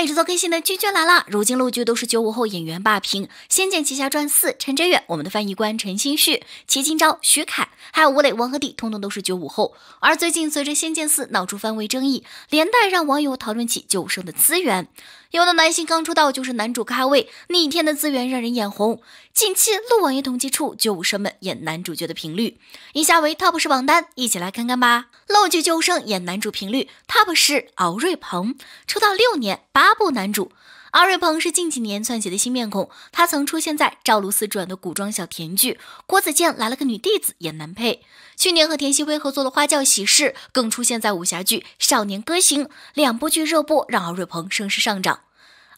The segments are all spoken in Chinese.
每日做更新的剧剧来了。如今陆剧都是九五后演员霸屏，《仙剑奇侠传四》陈哲远，我们的翻译官陈星旭，齐金昭、徐凯，还有吴磊、王鹤棣，通通都是九五后。而最近随着《仙剑四》闹出番位争议，连带让网友讨论起九生的资源。有的男星刚出道就是男主咖位，逆天的资源让人眼红。近期陆王爷统计出九五生们演男主角的频率，以下为 TOP 十榜单，一起来看看吧。陆剧九生演男主频率 TOP 十，敖瑞鹏出道六年八。八部男主，敖瑞鹏是近几年窜起的新面孔。他曾出现在赵露思转的古装小甜剧，郭子健来了个女弟子演男配。去年和田曦薇合作的《花轿喜事》更出现在武侠剧《少年歌行》，两部剧热播让敖瑞鹏声势上涨。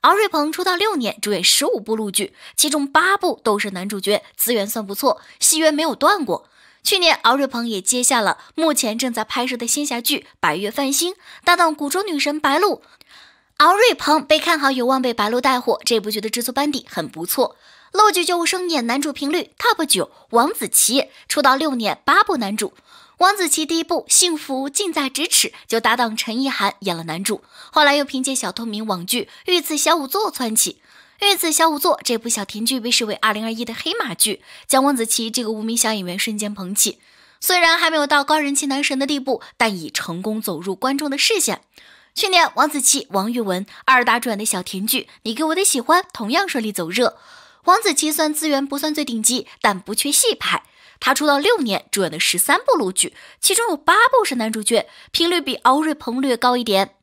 敖瑞鹏出道六年，主演十五部陆剧，其中八部都是男主角，资源算不错，戏约没有断过。去年敖瑞鹏也接下了目前正在拍摄的仙侠剧《白月梵星》，搭档古装女神白鹿。敖瑞鹏被看好有望被白鹿带火，这部剧的制作班底很不错。陆剧救五生演男主频率 top 九，王子奇出道六年八部男主。王子奇第一部《幸福近在咫尺》就搭档陈意涵演了男主，后来又凭借小透明网剧《玉子小仵作》窜起。《玉子小仵作》这部小甜剧被视为2021的黑马剧，将王子奇这个无名小演员瞬间捧起。虽然还没有到高人气男神的地步，但已成功走入观众的视线。去年，王子奇、王玉雯二搭主演的小甜剧《你给我的喜欢》同样顺利走热。王子奇算资源不算最顶级，但不缺戏拍。他出道六年，主演的十三部陆剧，其中有八部是男主角，频率比敖瑞鹏略高一点。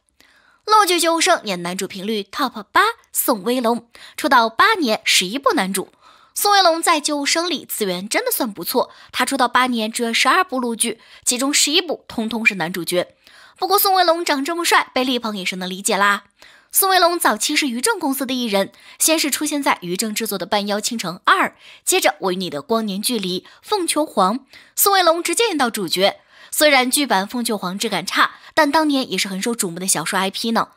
陆剧救无生演男主频率 top 八，宋威龙出道八年十一部男主。宋威龙在旧生里资源真的算不错。他出道八年只有十二部陆剧，其中十一部通通是男主角。不过宋威龙长这么帅，被力捧也是能理解啦。宋威龙早期是于正公司的艺人，先是出现在于正制作的《半妖倾城二》，接着与你的《光年距离》《凤求凰》，宋威龙直接演到主角。虽然剧版《凤求凰》质感差，但当年也是很受瞩目的小说 IP 呢。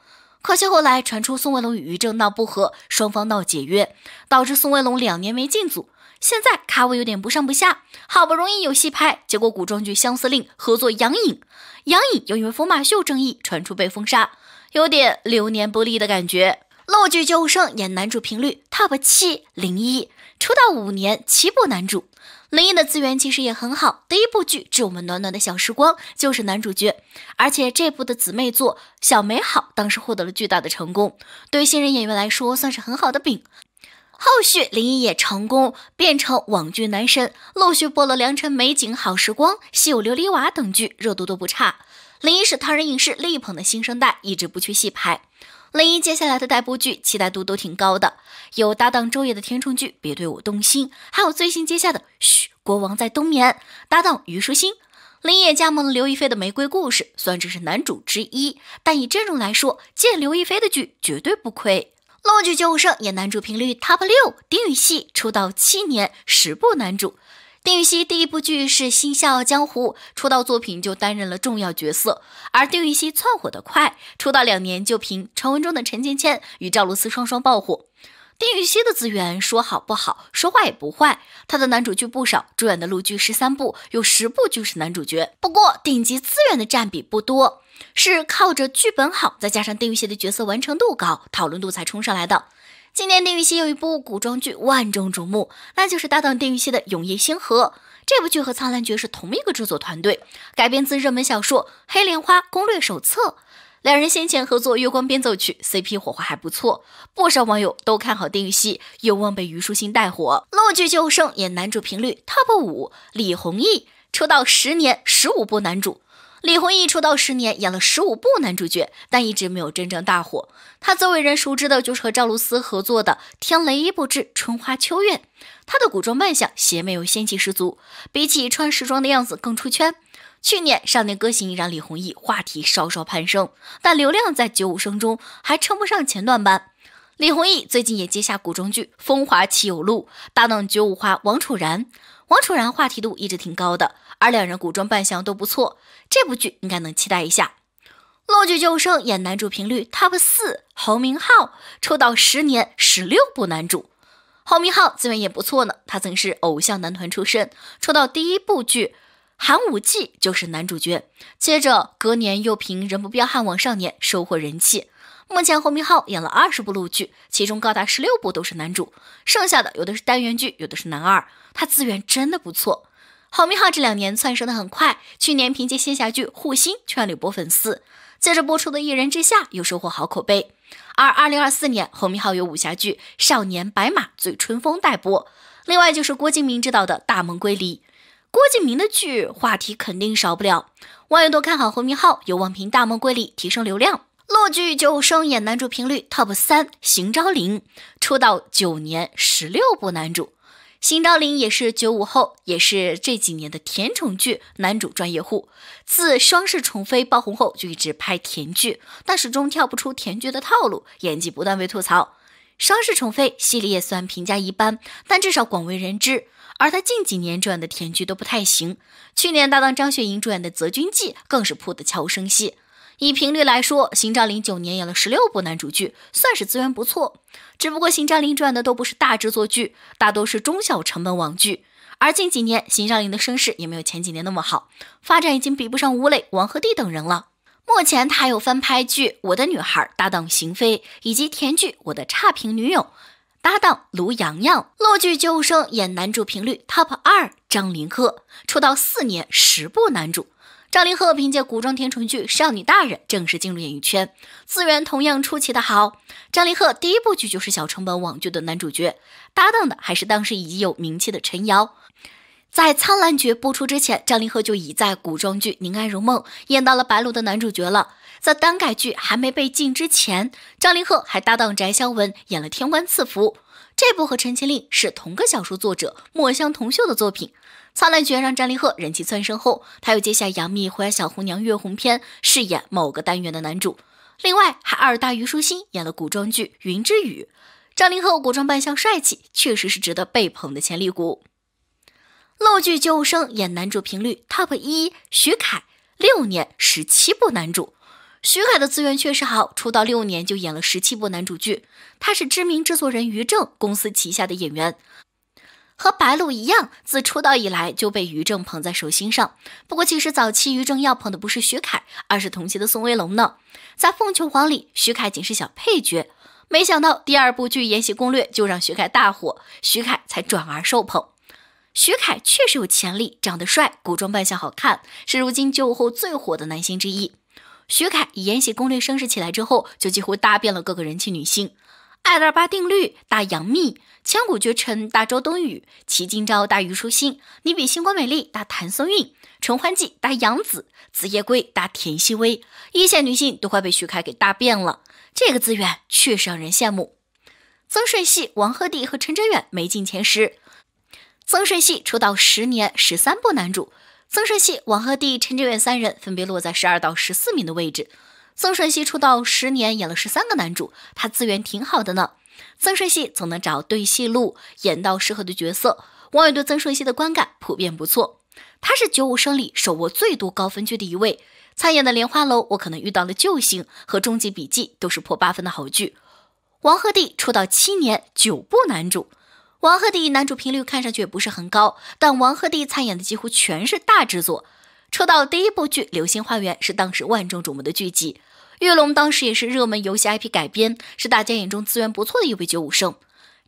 可惜后来传出宋威龙与于正闹不和，双方闹解约，导致宋威龙两年没进组。现在卡位有点不上不下，好不容易有戏拍，结果古装剧《相思令》合作杨颖，杨颖又因为疯马秀争议传出被封杀，有点流年不利的感觉。《落剧救生》演男主频率 top 七零一，出道五年七部男主。林一的资源其实也很好，第一部剧《致我们暖暖的小时光》就是男主角，而且这部的姊妹作《小美好》当时获得了巨大的成功，对新人演员来说算是很好的饼。后续林一也成功变成网剧男神，陆续播了《良辰美景好时光》《西游琉璃瓦》等剧，热度都不差。林一是唐人影视力捧的新生代，一直不缺戏拍。林一接下来的待播剧期待度都挺高的，有搭档周也的甜宠剧《别对我动心》，还有最新接下的《嘘，国王在冬眠》，搭档虞书欣。林一也加盟了刘亦菲的《玫瑰故事》，虽然只是男主之一，但以阵容来说，见刘亦菲的剧绝对不亏。老剧《九五生》也男主频率 top 六，丁禹锡出道七年十部男主。丁禹锡第一部剧是《新笑傲江湖》，出道作品就担任了重要角色。而丁禹锡窜火得快，出道两年就凭《传闻中的陈芊芊》与赵露思双双爆火。丁禹锡的资源说好不好，说坏也不坏。他的男主剧不少，主演的陆剧十三部，有十部就是男主角。不过顶级资源的占比不多，是靠着剧本好，再加上丁禹锡的角色完成度高、讨论度才冲上来的。今年丁禹锡有一部古装剧万众瞩目，那就是搭档丁禹锡的《永夜星河》。这部剧和《苍兰诀》是同一个制作团队，改编自热门小说《黑莲花攻略手册》。两人先前合作《月光变奏曲》，CP 火花还不错，不少网友都看好丁禹锡有望被虞书欣带火。陆剧救生》演男主频率 TOP 五，李宏毅出道十年十五部男主。李宏毅出道十年，演了十五部男主角，但一直没有真正大火。他最为人熟知的就是和赵露思合作的《天雷一部之春花秋月》。他的古装扮相邪魅又仙气十足，比起穿时装的样子更出圈。去年《少年歌行》让李宏毅话题稍稍攀升，但流量在九五生中还称不上前段班。李宏毅最近也接下古装剧《风华岂有路》，搭档九五花王楚然。王楚然话题度一直挺高的。而两人古装扮相都不错，这部剧应该能期待一下。落剧救生演男主频率 top 四，侯明昊出道十年十六部男主，侯明昊资源也不错呢。他曾是偶像男团出身，出道第一部剧《寒武纪》就是男主角，接着隔年又凭《人不彪悍枉少年》收获人气。目前侯明昊演了二十部陆剧，其中高达十六部都是男主，剩下的有的是单元剧，有的是男二，他资源真的不错。侯明昊这两年窜升的很快，去年凭借仙侠剧《护心》圈了波粉丝，在这播出的《一人之下》又收获好口碑。而2024年，侯明昊有武侠剧《少年白马醉春风》待播，另外就是郭敬明执导的《大梦归离》，郭敬明的剧话题肯定少不了。网友都看好侯明昊，有望凭《大梦归离》提升流量。落剧就生演男主频率 TOP 三，邢昭林出道九年十六部男主。邢昭林也是九五后，也是这几年的甜宠剧男主专业户。自《双世宠妃》爆红后，就一直拍甜剧，但始终跳不出甜剧的套路，演技不断被吐槽。《双世宠妃》系列虽算评价一般，但至少广为人知。而他近几年主演的甜剧都不太行，去年搭档张雪迎主演的《择君记》更是扑得悄无声息。以频率来说，邢昭林九年演了十六部男主剧，算是资源不错。只不过邢昭林转的都不是大制作剧，大多是中小成本网剧。而近几年，邢昭林的声势也没有前几年那么好，发展已经比不上吴磊、王鹤棣等人了。目前他有翻拍剧《我的女孩》，搭档邢菲；以及甜剧《我的差评女友》，搭档卢洋洋。落剧《救生》演男主频率 top 二，张凌赫出道四年十部男主。张凌赫凭借古装甜宠剧《少女大人》正式进入演艺圈，资源同样出奇的好。张凌赫第一部剧就是小成本网剧的男主角，搭档的还是当时已经有名气的陈瑶。在《苍兰诀》播出之前，张凌赫就已在古装剧《宁安如梦》演到了白鹿的男主角了。在耽改剧还没被禁之前，张凌赫还搭档翟潇闻演了《天官赐福》，这部和《陈情令》是同个小说作者墨香铜臭的作品。《苍兰诀》让张凌赫人气蹿升后，他又接下杨幂《狐妖小红娘》月红篇，饰演某个单元的男主。另外，还二大虞书欣演了古装剧《云之羽》，张凌赫古装扮相帅气，确实是值得被捧的潜力股。露剧救生演男主频率 top 一，徐凯六年十七部男主。徐凯的资源确实好，出道六年就演了十七部男主剧，他是知名制作人于正公司旗下的演员。和白鹿一样，自出道以来就被于正捧在手心上。不过，其实早期于正要捧的不是徐凯，而是同期的宋威龙呢。在《凤求凰》里，徐凯仅是小配角。没想到第二部剧《延禧攻略》就让徐凯大火，徐凯才转而受捧。徐凯确实有潜力，长得帅，古装扮相好看，是如今五后最火的男星之一。徐凯以《延禧攻略》声势起来之后，就几乎搭遍了各个人气女星。艾尔八定律，大杨幂，千古绝尘，大周冬雨，齐今朝，大虞书欣，你比星光美丽，大谭松韵，重欢记，大杨紫，紫夜归，大田曦薇，一线女性都快被徐凯给大遍了，这个资源确实让人羡慕。曾舜晞、王鹤棣和陈哲远没进前十，曾舜晞出道十年十三部男主，曾舜晞、王鹤棣、陈哲远三人分别落在十二到十四名的位置。曾舜晞出道十年，演了十三个男主，他资源挺好的呢。曾舜晞总能找对戏路，演到适合的角色，网友对曾舜晞的观感普遍不错。他是九五生里手握最多高分剧的一位，参演的《莲花楼》我可能遇到了救星，和《终极笔记》都是破八分的好剧。王鹤棣出道七年，九部男主，王鹤棣男主频率看上去也不是很高，但王鹤棣参演的几乎全是大制作。出道第一部剧《流星花园》是当时万众瞩目的剧集。《跃龙》当时也是热门游戏 IP 改编，是大家眼中资源不错的一位九五生。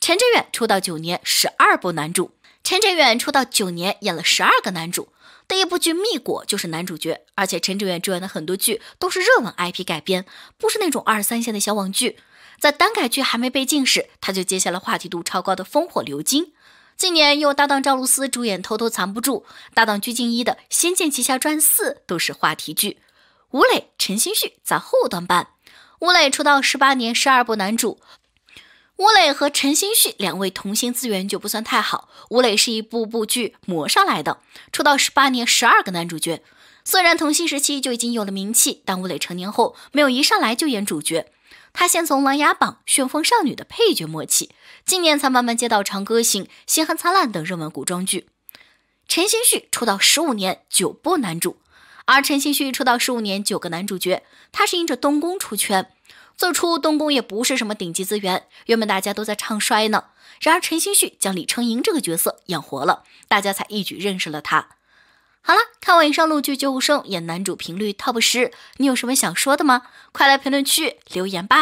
陈哲远出道九年，十二部男主。陈哲远出道九年，演了十二个男主，第一部剧《蜜果》就是男主角，而且陈志远主演的很多剧都是热门 IP 改编，不是那种二三线的小网剧。在单改剧还没被禁时，他就接下了话题度超高的《烽火流金》，近年又搭档赵露思主演《偷偷藏不住》，搭档鞠婧祎的《仙剑奇侠传四》都是话题剧。吴磊、陈星旭在后端班。吴磊出道十八年，十二部男主。吴磊和陈星旭两位童星资源就不算太好。吴磊是一部部剧磨上来的，出道十八年十二个男主角。虽然童星时期就已经有了名气，但吴磊成年后没有一上来就演主角，他先从《琅琊榜》《旋风少女》的配角磨起，近年才慢慢接到《长歌行》《星汉灿烂》等热门古装剧。陈星旭出道十五年，九部男主。而陈星旭出道十五年九个男主角，他是因着东宫出圈。最初东宫也不是什么顶级资源，原本大家都在唱衰呢。然而陈星旭将李承鄞这个角色演活了，大家才一举认识了他。好了，看完以上陆剧绝无生演男主频率 top 十，你有什么想说的吗？快来评论区留言吧。